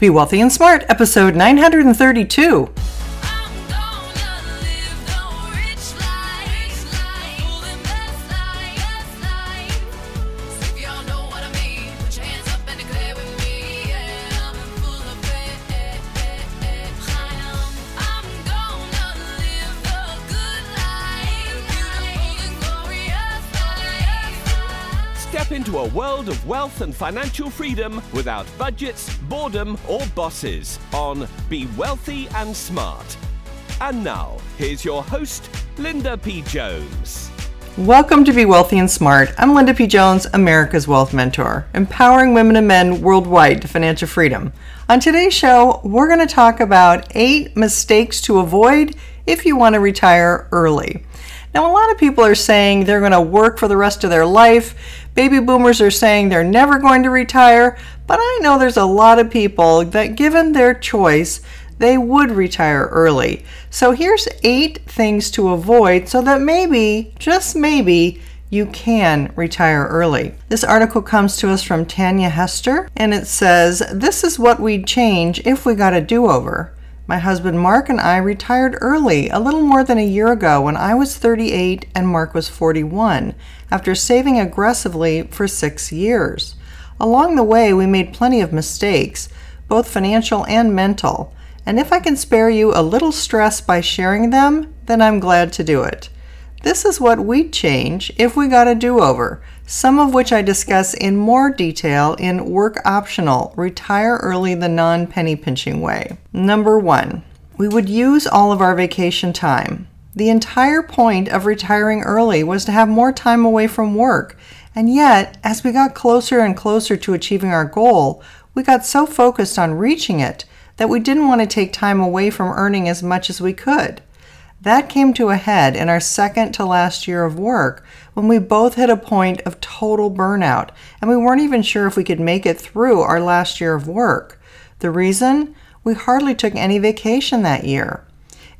Be Wealthy and Smart, episode 932. and financial freedom without budgets, boredom, or bosses on Be Wealthy and Smart. And now, here's your host, Linda P. Jones. Welcome to Be Wealthy and Smart. I'm Linda P. Jones, America's Wealth Mentor, empowering women and men worldwide to financial freedom. On today's show, we're going to talk about eight mistakes to avoid if you want to retire early. Now, a lot of people are saying they're going to work for the rest of their life Baby boomers are saying they're never going to retire, but I know there's a lot of people that, given their choice, they would retire early. So here's eight things to avoid so that maybe, just maybe, you can retire early. This article comes to us from Tanya Hester, and it says, This is what we'd change if we got a do over. My husband Mark and I retired early a little more than a year ago when I was 38 and Mark was 41 after saving aggressively for six years. Along the way, we made plenty of mistakes, both financial and mental, and if I can spare you a little stress by sharing them, then I'm glad to do it. This is what we'd change if we got a do over, some of which I discuss in more detail in Work Optional Retire Early the Non Penny Pinching Way. Number one, we would use all of our vacation time. The entire point of retiring early was to have more time away from work, and yet, as we got closer and closer to achieving our goal, we got so focused on reaching it that we didn't want to take time away from earning as much as we could. That came to a head in our second to last year of work when we both hit a point of total burnout and we weren't even sure if we could make it through our last year of work. The reason? We hardly took any vacation that year.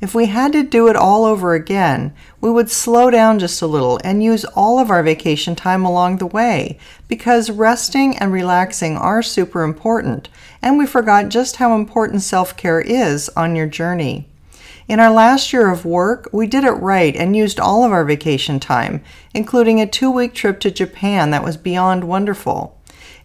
If we had to do it all over again, we would slow down just a little and use all of our vacation time along the way because resting and relaxing are super important, and we forgot just how important self care is on your journey. In our last year of work, we did it right and used all of our vacation time, including a two week trip to Japan that was beyond wonderful.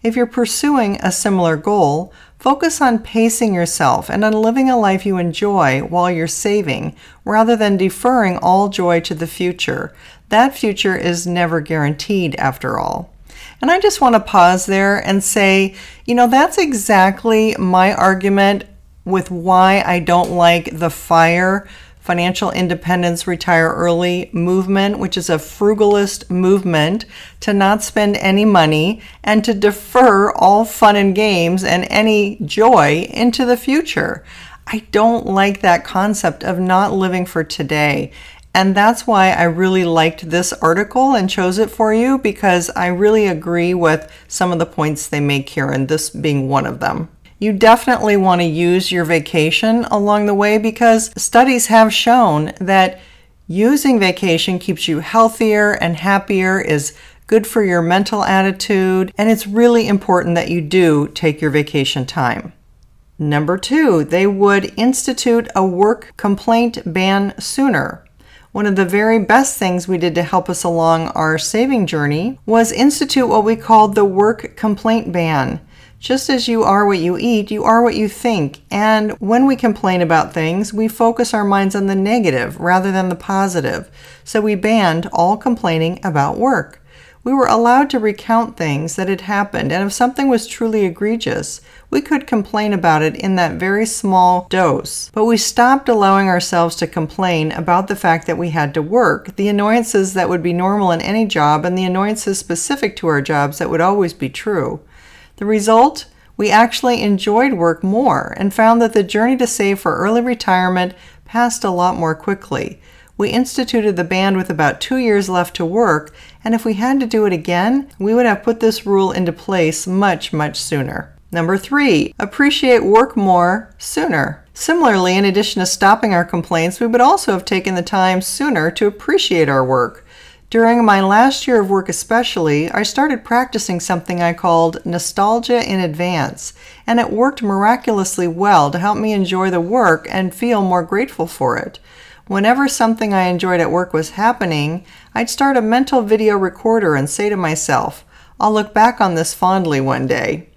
If you're pursuing a similar goal, focus on pacing yourself and on living a life you enjoy while you're saving, rather than deferring all joy to the future. That future is never guaranteed, after all. And I just want to pause there and say, you know, that's exactly my argument with why I don't like the fire Financial Independence Retire Early movement, which is a frugalist movement to not spend any money and to defer all fun and games and any joy into the future. I don't like that concept of not living for today. And that's why I really liked this article and chose it for you because I really agree with some of the points they make here, and this being one of them. You definitely want to use your vacation along the way because studies have shown that using vacation keeps you healthier and happier, is good for your mental attitude, and it's really important that you do take your vacation time. Number two, they would institute a work complaint ban sooner. One of the very best things we did to help us along our saving journey was institute what we called the work complaint ban. Just as you are what you eat, you are what you think. And when we complain about things, we focus our minds on the negative rather than the positive. So we banned all complaining about work. We were allowed to recount things that had happened, and if something was truly egregious, we could complain about it in that very small dose. But we stopped allowing ourselves to complain about the fact that we had to work, the annoyances that would be normal in any job, and the annoyances specific to our jobs that would always be true. The result? We actually enjoyed work more and found that the journey to save for early retirement passed a lot more quickly. We instituted the band with about two years left to work, and if we had to do it again, we would have put this rule into place much, much sooner. Number three, appreciate work more sooner. Similarly, in addition to stopping our complaints, we would also have taken the time sooner to appreciate our work. During my last year of work, especially, I started practicing something I called nostalgia in advance, and it worked miraculously well to help me enjoy the work and feel more grateful for it. Whenever something I enjoyed at work was happening, I'd start a mental video recorder and say to myself, I'll look back on this fondly one day.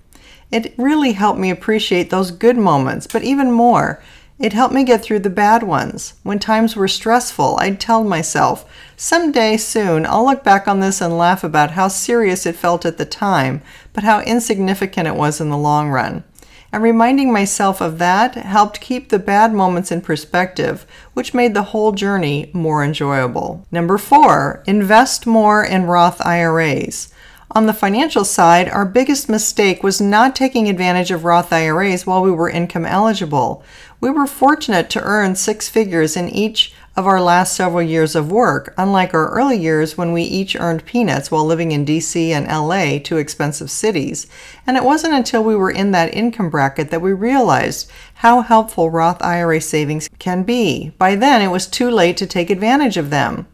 It really helped me appreciate those good moments, but even more, it helped me get through the bad ones. When times were stressful, I'd tell myself, someday soon I'll look back on this and laugh about how serious it felt at the time, but how insignificant it was in the long run. And reminding myself of that helped keep the bad moments in perspective, which made the whole journey more enjoyable. Number four, invest more in Roth IRAs. On the financial side, our biggest mistake was not taking advantage of Roth IRAs while we were income eligible. We were fortunate to earn six figures in each of our last several years of work, unlike our early years when we each earned peanuts while living in DC and LA, two expensive cities. And it wasn't until we were in that income bracket that we realized how helpful Roth IRA savings can be. By then, it was too late to take advantage of them.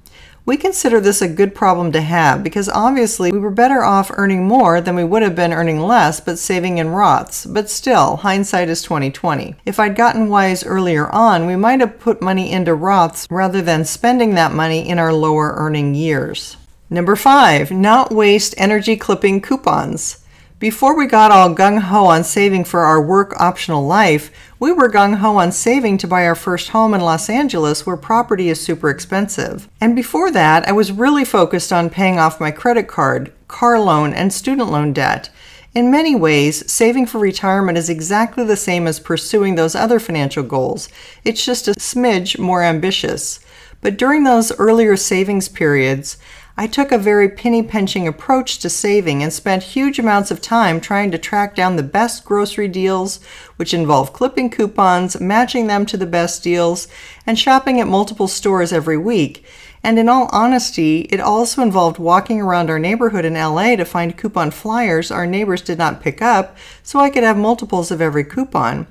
We consider this a good problem to have because obviously we were better off earning more than we would have been earning less but saving in Roths, but still, hindsight is 2020. If I'd gotten wise earlier on, we might have put money into Roths rather than spending that money in our lower earning years. Number five, not waste energy clipping coupons. Before we got all gung ho on saving for our work optional life, we were gung ho on saving to buy our first home in Los Angeles where property is super expensive. And before that, I was really focused on paying off my credit card, car loan, and student loan debt. In many ways, saving for retirement is exactly the same as pursuing those other financial goals. It's just a smidge more ambitious. But during those earlier savings periods, I took a very penny pinching approach to saving and spent huge amounts of time trying to track down the best grocery deals, which involve clipping coupons, matching them to the best deals, and shopping at multiple stores every week. And in all honesty, it also involved walking around our neighborhood in LA to find coupon flyers our neighbors did not pick up so I could have multiples of every coupon.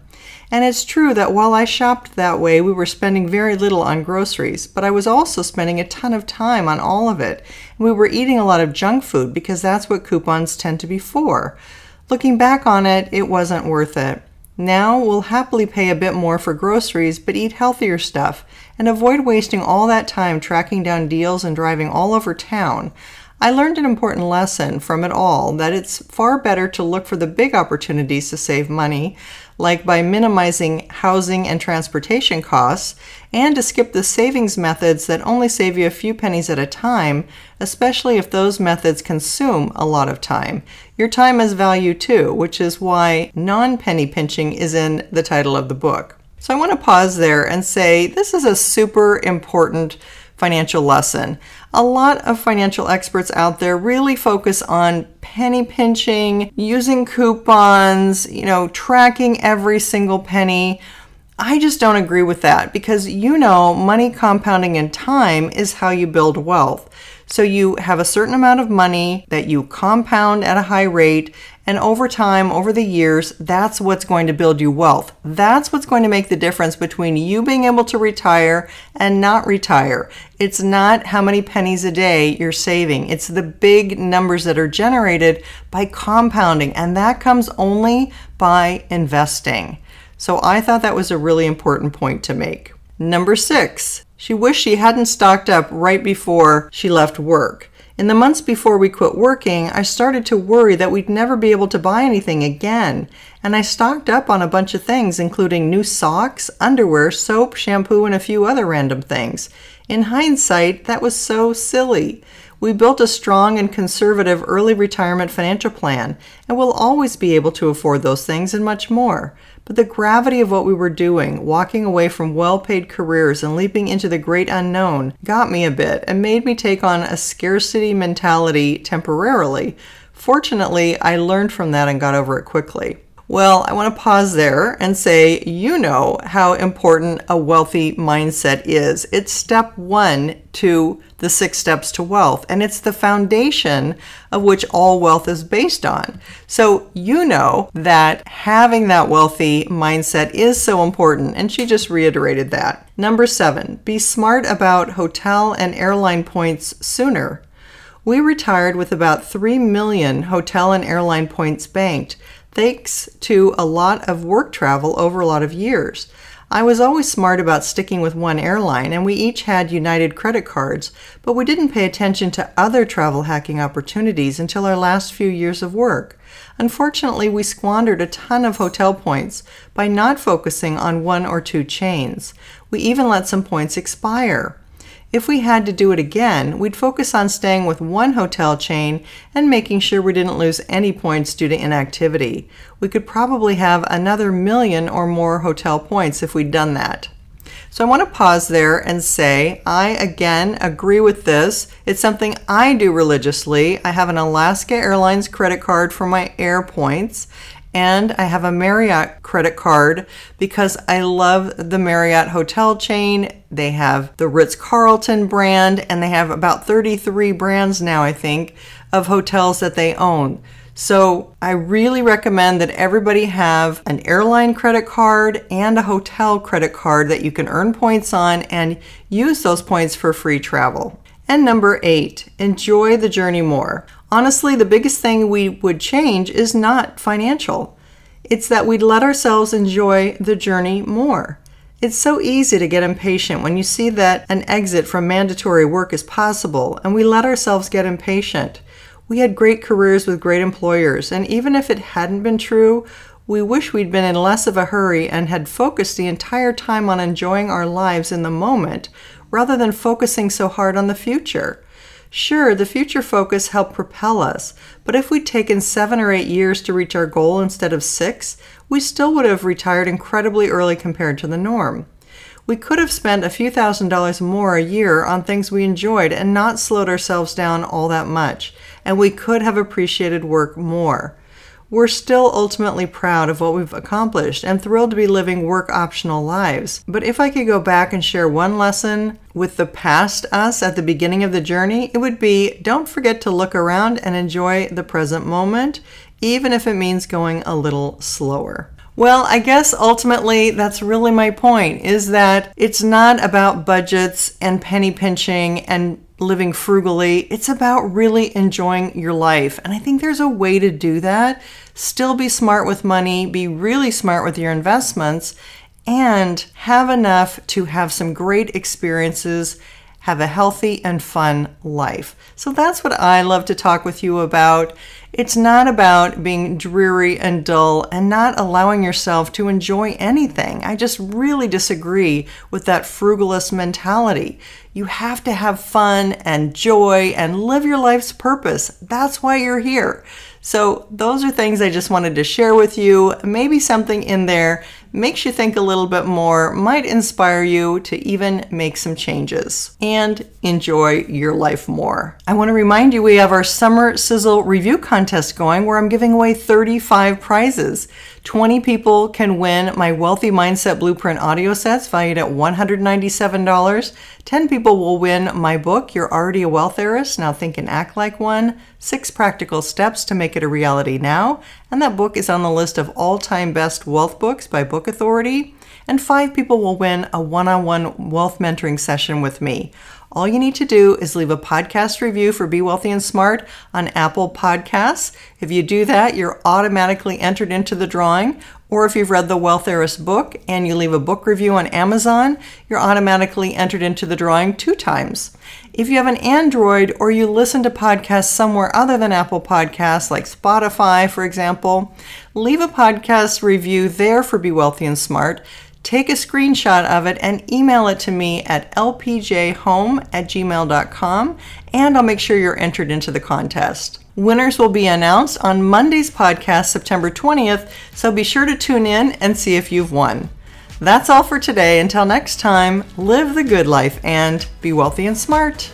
And it's true that while I shopped that way, we were spending very little on groceries, but I was also spending a ton of time on all of it. We were eating a lot of junk food because that's what coupons tend to be for. Looking back on it, it wasn't worth it. Now we'll happily pay a bit more for groceries, but eat healthier stuff and avoid wasting all that time tracking down deals and driving all over town. I learned an important lesson from it all that it's far better to look for the big opportunities to save money, like by minimizing housing and transportation costs, and to skip the savings methods that only save you a few pennies at a time, especially if those methods consume a lot of time. Your time has value too, which is why non penny pinching is in the title of the book. So I want to pause there and say this is a super important financial lesson. A lot of financial experts out there really focus on penny pinching, using coupons, you know, tracking every single penny. I just don't agree with that because you know money compounding in time is how you build wealth. So you have a certain amount of money that you compound at a high rate, and over time, over the years, that's what's going to build you wealth. That's what's going to make the difference between you being able to retire and not retire. It's not how many pennies a day you're saving, it's the big numbers that are generated by compounding, and that comes only by investing. So I thought that was a really important point to make. Number six, she wished she hadn't stocked up right before she left work. In the months before we quit working, I started to worry that we'd never be able to buy anything again, and I stocked up on a bunch of things, including new socks, underwear, soap, shampoo, and a few other random things. In hindsight, that was so silly. We built a strong and conservative early retirement financial plan, and we'll always be able to afford those things and much more but the gravity of what we were doing, walking away from well paid careers and leaping into the great unknown, got me a bit and made me take on a scarcity mentality temporarily. Fortunately, I learned from that and got over it quickly. Well, I want to pause there and say, you know how important a wealthy mindset is. It's step one to the six steps to wealth, and it's the foundation of which all wealth is based on. So, you know that having that wealthy mindset is so important, and she just reiterated that. Number seven, be smart about hotel and airline points sooner. We retired with about 3 million hotel and airline points banked thanks to a lot of work travel over a lot of years. I was always smart about sticking with one airline, and we each had United credit cards, but we didn't pay attention to other travel hacking opportunities until our last few years of work. Unfortunately, we squandered a ton of hotel points by not focusing on one or two chains. We even let some points expire. If we had to do it again, we'd focus on staying with one hotel chain and making sure we didn't lose any points due to inactivity. We could probably have another million or more hotel points if we'd done that. So I want to pause there and say, I again agree with this. It's something I do religiously. I have an Alaska Airlines credit card for my air points, and I have a Marriott credit card because I love the Marriott hotel chain. They have the Ritz Carlton brand, and they have about 33 brands now, I think, of hotels that they own. So I really recommend that everybody have an airline credit card and a hotel credit card that you can earn points on and use those points for free travel. And number eight, enjoy the journey more. Honestly, the biggest thing we would change is not financial. It's that we'd let ourselves enjoy the journey more. It's so easy to get impatient when you see that an exit from mandatory work is possible, and we let ourselves get impatient. We had great careers with great employers, and even if it hadn't been true, we wish we'd been in less of a hurry and had focused the entire time on enjoying our lives in the moment rather than focusing so hard on the future. Sure, the future focus helped propel us, but if we'd taken seven or eight years to reach our goal instead of six, we still would have retired incredibly early compared to the norm. We could have spent a few thousand dollars more a year on things we enjoyed and not slowed ourselves down all that much, and we could have appreciated work more. We're still ultimately proud of what we've accomplished and thrilled to be living work optional lives. But if I could go back and share one lesson with the past us at the beginning of the journey, it would be don't forget to look around and enjoy the present moment, even if it means going a little slower. Well, I guess ultimately that's really my point is that it's not about budgets and penny pinching and living frugally. It's about really enjoying your life. And I think there's a way to do that. Still be smart with money, be really smart with your investments, and have enough to have some great experiences have a healthy and fun life. So that's what I love to talk with you about. It's not about being dreary and dull and not allowing yourself to enjoy anything. I just really disagree with that frugalist mentality. You have to have fun and joy and live your life's purpose. That's why you're here. So, those are things I just wanted to share with you. Maybe something in there makes you think a little bit more, might inspire you to even make some changes and enjoy your life more. I want to remind you we have our Summer Sizzle Review Contest going where I'm giving away 35 prizes. 20 people can win my Wealthy Mindset Blueprint audio sets valued at $197. 10 people will win my book, You're Already a Wealth Heiress, Now Think and Act Like One, Six Practical Steps to Make It a Reality Now. And that book is on the list of all-time best wealth books by Book Authority. And five people will win a one-on-one -on -one wealth mentoring session with me all you need to do is leave a podcast review for Be Wealthy and Smart on Apple Podcasts. If you do that, you're automatically entered into the drawing. Or if you've read the Wealth Heiress book and you leave a book review on Amazon, you're automatically entered into the drawing two times. If you have an Android or you listen to podcasts somewhere other than Apple Podcasts, like Spotify, for example, leave a podcast review there for Be Wealthy and Smart take a screenshot of it and email it to me at lpjhome at gmail.com, and I'll make sure you're entered into the contest. Winners will be announced on Monday's podcast, September 20th, so be sure to tune in and see if you've won. That's all for today. Until next time, live the good life and be wealthy and smart.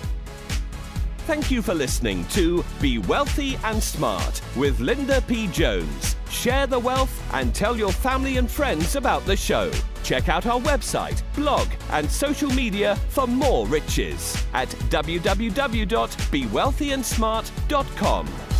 Thank you for listening to Be Wealthy and Smart with Linda P. Jones share the wealth, and tell your family and friends about the show. Check out our website, blog, and social media for more riches at www.bewealthyandsmart.com.